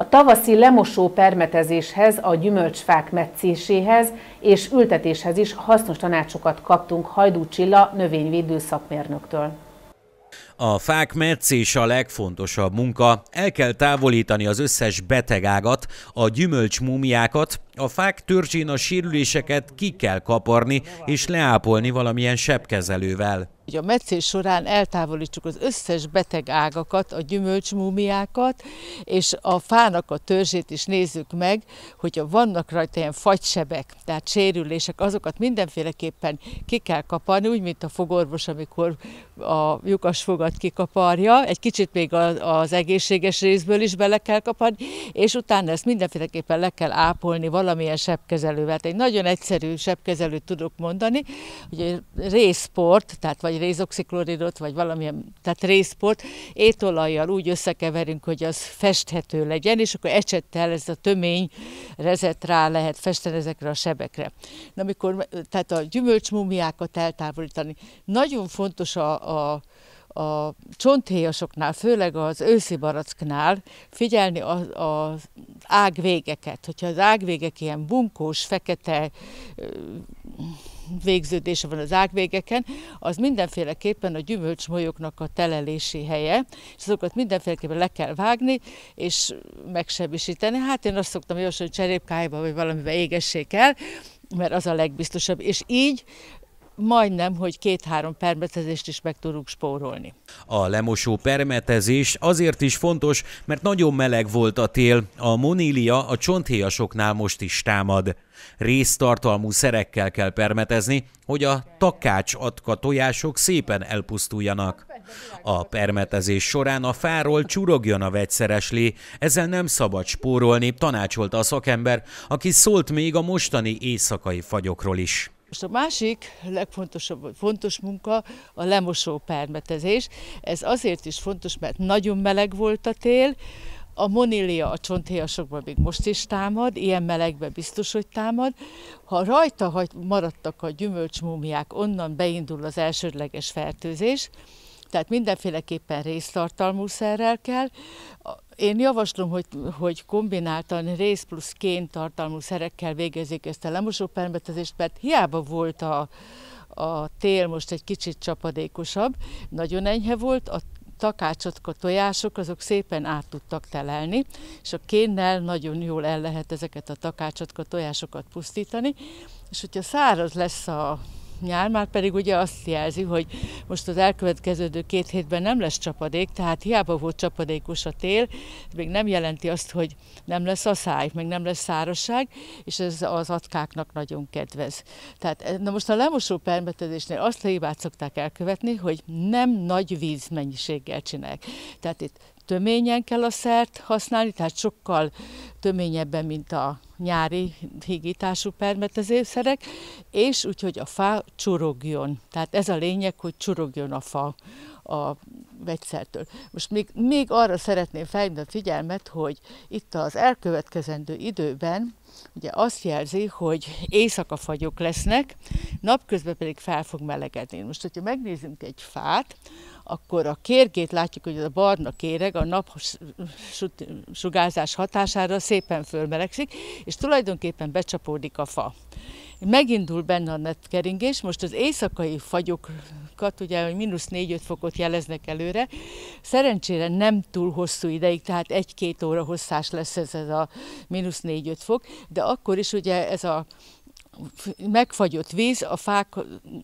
A tavaszi lemosó permetezéshez, a gyümölcsfák metszéséhez és ültetéshez is hasznos tanácsokat kaptunk Hajdú Csilla növényvédő szakmérnöktől. A fák metszés a legfontosabb munka. El kell távolítani az összes betegágat, a gyümölcs múmiákat, a fák törzsén a sérüléseket ki kell kaparni és leápolni valamilyen sebkezelővel. A meccés során eltávolítsuk az összes beteg ágakat, a gyümölcsmúmiákat, és a fának a törzsét is nézzük meg, hogyha vannak rajta ilyen fagysebek, tehát sérülések, azokat mindenféleképpen ki kell kaparni, úgy, mint a fogorvos, amikor a lyukas fogat kikaparja, egy kicsit még az egészséges részből is bele kell kaparni, és utána ezt mindenféleképpen le kell ápolni valami valamilyen sebkezelővel. Egy nagyon egyszerű sebkezelőt tudok mondani, hogy részport, tehát vagy rézoxikloridot, vagy valamilyen, tehát részport, étolajjal úgy összekeverünk, hogy az festhető legyen, és akkor ecsettel ez a tömény rezet rá lehet festeni ezekre a sebekre. Na, amikor, tehát a gyümölcsmumiákat eltávolítani. Nagyon fontos a, a a csonthéjasoknál, főleg az őszi baracknál figyelni a, a ágvégeket. Hogyha az ágvégek ilyen bunkós, fekete végződése van az ágvégeken, az mindenféleképpen a gyümölcsmolyoknak a telelési helye, és azokat mindenféleképpen le kell vágni, és megsemmisíteni. Hát én azt szoktam javasolni, hogy cserépkájba vagy valamiben égessék el, mert az a legbiztosabb. És így majdnem, hogy két-három permetezést is meg tudunk spórolni. A lemosó permetezés azért is fontos, mert nagyon meleg volt a tél, a monília a csonthéjasoknál most is támad. Résztartalmú szerekkel kell permetezni, hogy a takács adka tojások szépen elpusztuljanak. A permetezés során a fáról csurogjon a vegyszeres lé, ezzel nem szabad spórolni, tanácsolta a szakember, aki szólt még a mostani éjszakai fagyokról is. Most a másik legfontosabb, fontos munka a lemosó permetezés. Ez azért is fontos, mert nagyon meleg volt a tél, a monilia a csonthéjasokban még most is támad, ilyen melegben biztos, hogy támad. Ha rajta hagy, maradtak a gyümölcsmúmiák, onnan beindul az elsődleges fertőzés, tehát mindenféleképpen résztartalmú szerrel kell. Én javaslom, hogy, hogy kombináltan rész plusz kén tartalmú szerekkel végezzék ezt a lemosó permetezést, mert hiába volt a, a tél most egy kicsit csapadékosabb, nagyon enyhe volt, a takácsot, a tojások, azok szépen át tudtak telelni, és a kénnel nagyon jól el lehet ezeket a takácsot, a tojásokat pusztítani, és hogyha száraz lesz a nyár, már pedig ugye azt jelzi, hogy most az elkövetkeződő két hétben nem lesz csapadék, tehát hiába volt csapadékos a tél, ez még nem jelenti azt, hogy nem lesz asszály, meg nem lesz szárosság, és ez az atkáknak nagyon kedvez. Tehát e, na most a lemosó permetezésnél azt a hibát szokták elkövetni, hogy nem nagy vízmennyiséggel csinálják. Tehát itt töményen kell a szert használni, tehát sokkal töményebben, mint a nyári hígítású permetezőszerek, és úgy, hogy a fa csurogjon. Tehát ez a lényeg, hogy csurogjon a fa a vegyszertől. Most még, még arra szeretném felhívni a figyelmet, hogy itt az elkövetkezendő időben ugye azt jelzi, hogy éjszaka fagyok lesznek, napközben pedig fel fog melegedni. Most, hogyha megnézzünk egy fát, akkor a kérgét látjuk, hogy ez a barna kéreg a sugárzás hatására szépen fölmelegszik, és tulajdonképpen becsapódik a fa. Megindul benne a netkeringés, most az éjszakai fagyokat, ugye, hogy mínusz 4-5 fokot jeleznek előre, szerencsére nem túl hosszú ideig, tehát egy-két óra hosszás lesz ez, ez a mínusz 4-5 fok, de akkor is ugye ez a megfagyott víz a fák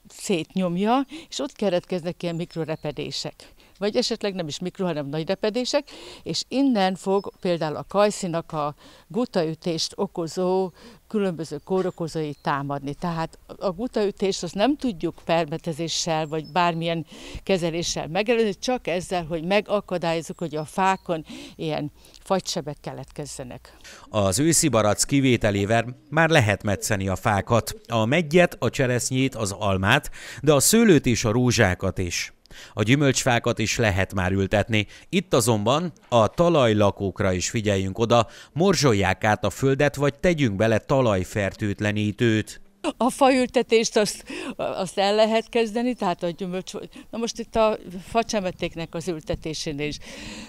szétnyomja, és ott keretkeznek ilyen mikrorepedések vagy esetleg nem is mikro, hanem nagy repedések, és innen fog például a kajszinak a gutaütést okozó különböző kórokozói támadni. Tehát a gutaütést azt nem tudjuk permetezéssel vagy bármilyen kezeléssel megelőzni, csak ezzel, hogy megakadályozunk, hogy a fákon ilyen fagysebek keletkezzenek. Az őszi barac kivételével már lehet metszeni a fákat, a meggyet, a cseresznyét, az almát, de a szőlőt és a rózsákat is. A gyümölcsfákat is lehet már ültetni. Itt azonban a talajlakókra is figyeljünk oda, morzsolják át a földet, vagy tegyünk bele talajfertőtlenítőt. A faültetést azt, azt el lehet kezdeni, tehát a gyümölcs... Na most itt a facsemetéknek az ültetésénél is.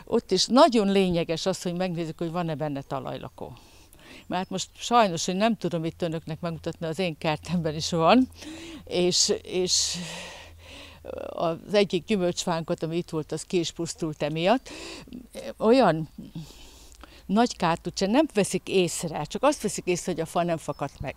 Ott is nagyon lényeges az, hogy megnézzük, hogy van-e benne talajlakó. Mert most sajnos, hogy nem tudom itt önöknek megmutatni, az én kertemben is van, és, és az egyik gyümölcsfánkat, ami itt volt, az ki is pusztult emiatt. Olyan nagy kártucsa nem veszik észre, csak azt veszik észre, hogy a fa nem fakadt meg.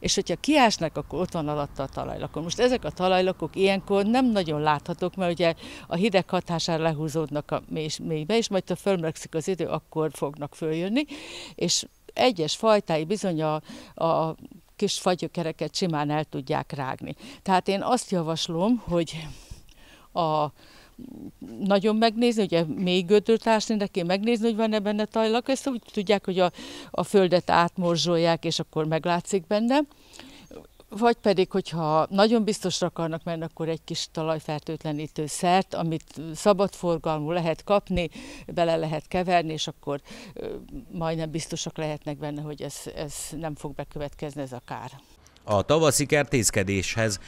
És hogyha kiásnak, akkor ott van alatta a talajlakon. Most ezek a talajlakok ilyenkor nem nagyon láthatók, mert ugye a hideg hatására lehúzódnak a mély, mélybe, és majd ha fölmelegszik az idő, akkor fognak följönni, és egyes fajtái bizony a, a kis fagyökereket simán el tudják rágni. Tehát én azt javaslom, hogy a nagyon megnézni, ugye még gödröt ásni neki, megnézni, hogy van-e benne tajlak, ezt úgy tudják, hogy a, a földet átmorzsolják, és akkor meglátszik benne vagy pedig, hogyha nagyon biztosra akarnak menni, akkor egy kis talajfertőtlenítő szert, amit szabadforgalmú lehet kapni, bele lehet keverni, és akkor majdnem biztosak lehetnek benne, hogy ez, ez nem fog bekövetkezni, ez a kár. A tavaszi kertészkedéshez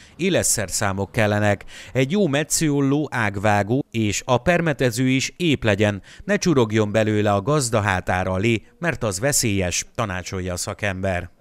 számok kellenek, egy jó metszőolló ágvágó és a permetező is ép legyen, ne csurogjon belőle a gazda hátára lé, mert az veszélyes, tanácsolja a szakember.